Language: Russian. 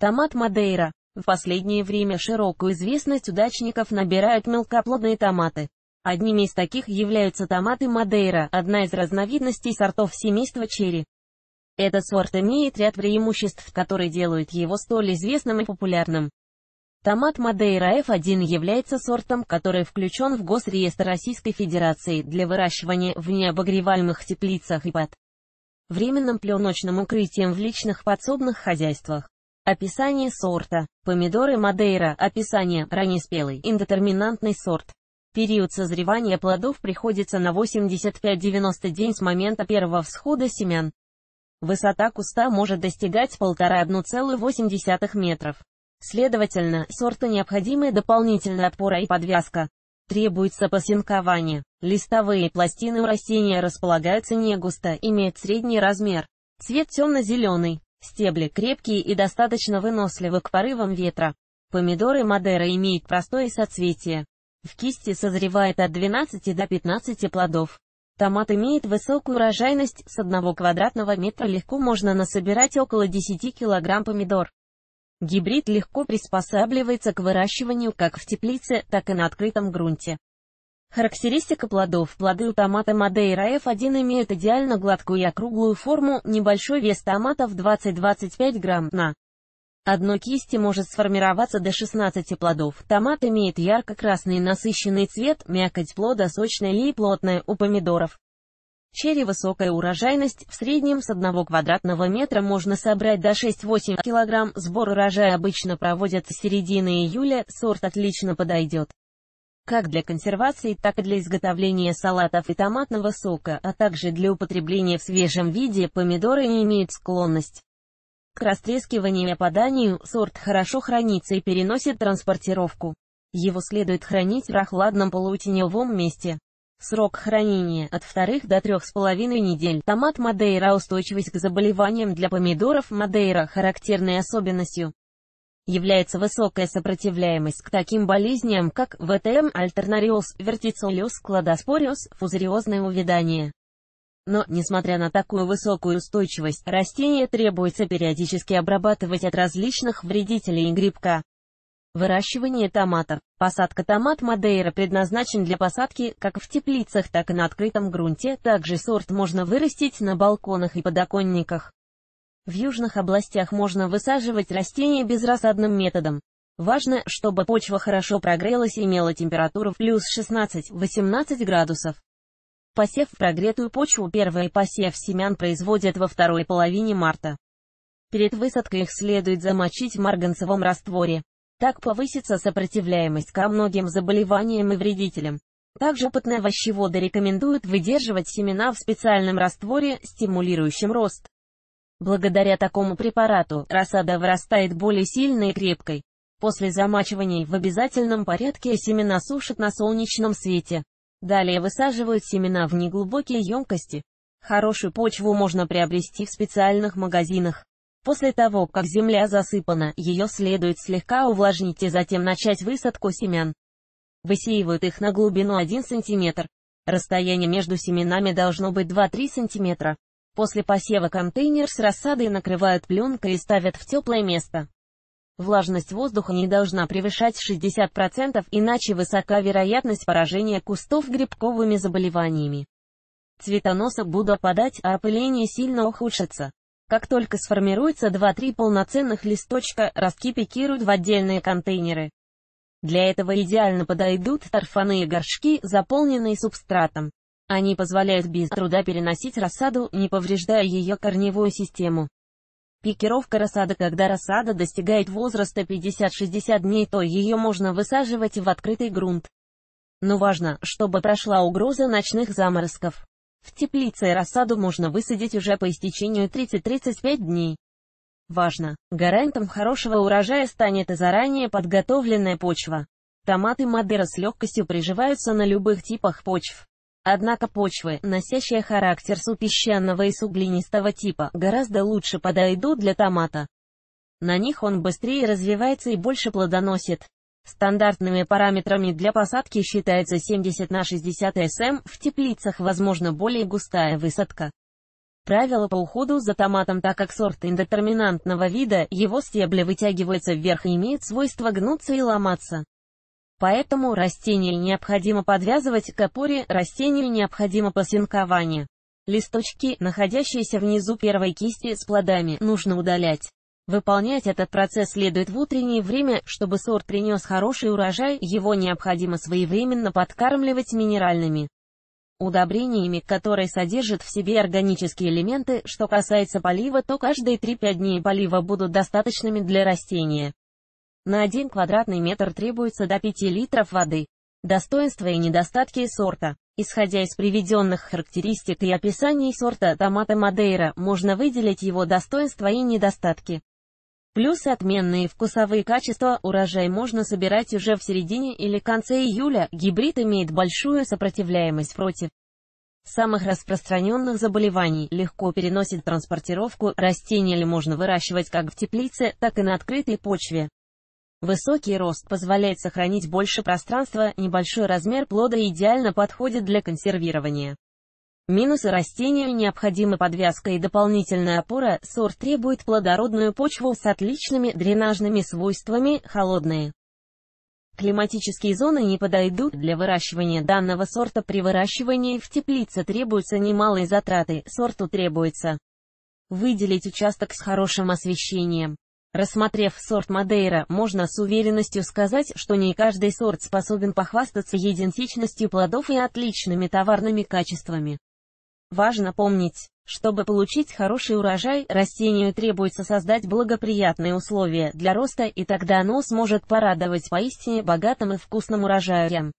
Томат Мадейра. В последнее время широкую известность удачников набирают мелкоплодные томаты. Одними из таких являются томаты Мадейра, одна из разновидностей сортов семейства черри. Этот сорт имеет ряд преимуществ, которые делают его столь известным и популярным. Томат Мадейра F1 является сортом, который включен в Госреестр Российской Федерации для выращивания в необогреваемых теплицах и под временным пленочным укрытием в личных подсобных хозяйствах. Описание сорта. Помидоры Мадейра. Описание. Раннеспелый. Индетерминантный сорт. Период созревания плодов приходится на 85-90 день с момента первого всхода семян. Высота куста может достигать 1,5-1,8 метров. Следовательно, сорту необходимы дополнительная опора и подвязка. Требуется посинкование. Листовые пластины у растения располагаются не густо, имеют средний размер. Цвет темно-зеленый. Стебли крепкие и достаточно выносливы к порывам ветра. Помидоры Мадера имеют простое соцветие. В кисти созревает от 12 до 15 плодов. Томат имеет высокую урожайность, с одного квадратного метра легко можно насобирать около 10 кг помидор. Гибрид легко приспосабливается к выращиванию как в теплице, так и на открытом грунте. Характеристика плодов. Плоды у томата Мадейра F1 имеют идеально гладкую и округлую форму, небольшой вес томатов 20-25 грамм на одной кисти может сформироваться до 16 плодов. Томат имеет ярко-красный насыщенный цвет, мякоть плода сочная и плотная у помидоров. Черри высокая урожайность, в среднем с одного квадратного метра можно собрать до 6-8 килограмм. сбор урожая обычно проводят с середины июля, сорт отлично подойдет как для консервации, так и для изготовления салатов и томатного сока, а также для употребления в свежем виде помидоры не имеют склонность к растрескиванию и опаданию, сорт хорошо хранится и переносит транспортировку. Его следует хранить в прохладном полутеневом месте. Срок хранения от 2 до с половиной недель. Томат Мадейра устойчивость к заболеваниям для помидоров Мадейра характерной особенностью является высокая сопротивляемость к таким болезням, как ВТМ, альтернариоз, вертицилиоз, кладоспориоз, фузариозное увядание. Но, несмотря на такую высокую устойчивость, растение требуется периодически обрабатывать от различных вредителей и грибка. Выращивание томатов. Посадка томат Мадейра предназначен для посадки как в теплицах, так и на открытом грунте. Также сорт можно вырастить на балконах и подоконниках. В южных областях можно высаживать растения безрассадным методом. Важно, чтобы почва хорошо прогрелась и имела температуру плюс 16-18 градусов. Посев в прогретую почву первый посев семян производят во второй половине марта. Перед высадкой их следует замочить в марганцевом растворе. Так повысится сопротивляемость ко многим заболеваниям и вредителям. Также опытные овощеводы рекомендуют выдерживать семена в специальном растворе, стимулирующем рост. Благодаря такому препарату рассада вырастает более сильной и крепкой. После замачиваний в обязательном порядке семена сушат на солнечном свете. Далее высаживают семена в неглубокие емкости. Хорошую почву можно приобрести в специальных магазинах. После того, как земля засыпана, ее следует слегка увлажнить и затем начать высадку семян. Высеивают их на глубину 1 см. Расстояние между семенами должно быть 2-3 см. После посева контейнер с рассадой накрывают пленкой и ставят в теплое место. Влажность воздуха не должна превышать 60%, иначе высока вероятность поражения кустов грибковыми заболеваниями. Цветоносы будут опадать, а опыление сильно ухудшится. Как только сформируется 2-3 полноценных листочка, ростки пикируют в отдельные контейнеры. Для этого идеально подойдут торфяные горшки, заполненные субстратом. Они позволяют без труда переносить рассаду, не повреждая ее корневую систему. Пикировка рассады Когда рассада достигает возраста 50-60 дней, то ее можно высаживать в открытый грунт. Но важно, чтобы прошла угроза ночных заморозков. В теплице рассаду можно высадить уже по истечению 30-35 дней. Важно, гарантом хорошего урожая станет и заранее подготовленная почва. Томаты Мадера с легкостью приживаются на любых типах почв. Однако почвы, носящие характер супесчанного и суглинистого типа, гораздо лучше подойдут для томата. На них он быстрее развивается и больше плодоносит. Стандартными параметрами для посадки считается 70 на 60 см, в теплицах возможно более густая высадка. Правило по уходу за томатом Так как сорт индетерминантного вида, его стебли вытягиваются вверх и имеют свойство гнуться и ломаться. Поэтому растения необходимо подвязывать к опоре, растению необходимо посинкование. Листочки, находящиеся внизу первой кисти с плодами, нужно удалять. Выполнять этот процесс следует в утреннее время, чтобы сорт принес хороший урожай, его необходимо своевременно подкармливать минеральными удобрениями, которые содержат в себе органические элементы. Что касается полива, то каждые 3-5 дней полива будут достаточными для растения. На один квадратный метр требуется до 5 литров воды. Достоинства и недостатки сорта. Исходя из приведенных характеристик и описаний сорта томата Мадейра, можно выделить его достоинства и недостатки. Плюсы: отменные вкусовые качества урожай можно собирать уже в середине или конце июля, гибрид имеет большую сопротивляемость против самых распространенных заболеваний, легко переносит транспортировку, растения ли можно выращивать как в теплице, так и на открытой почве. Высокий рост позволяет сохранить больше пространства, небольшой размер плода идеально подходит для консервирования. Минусы растению необходимы подвязка и дополнительная опора, сорт требует плодородную почву с отличными дренажными свойствами, холодные. Климатические зоны не подойдут для выращивания данного сорта при выращивании в теплице требуются немалые затраты, сорту требуется выделить участок с хорошим освещением. Рассмотрев сорт Мадейра, можно с уверенностью сказать, что не каждый сорт способен похвастаться идентичностью плодов и отличными товарными качествами. Важно помнить, чтобы получить хороший урожай, растению требуется создать благоприятные условия для роста, и тогда оно сможет порадовать поистине богатым и вкусным урожаем.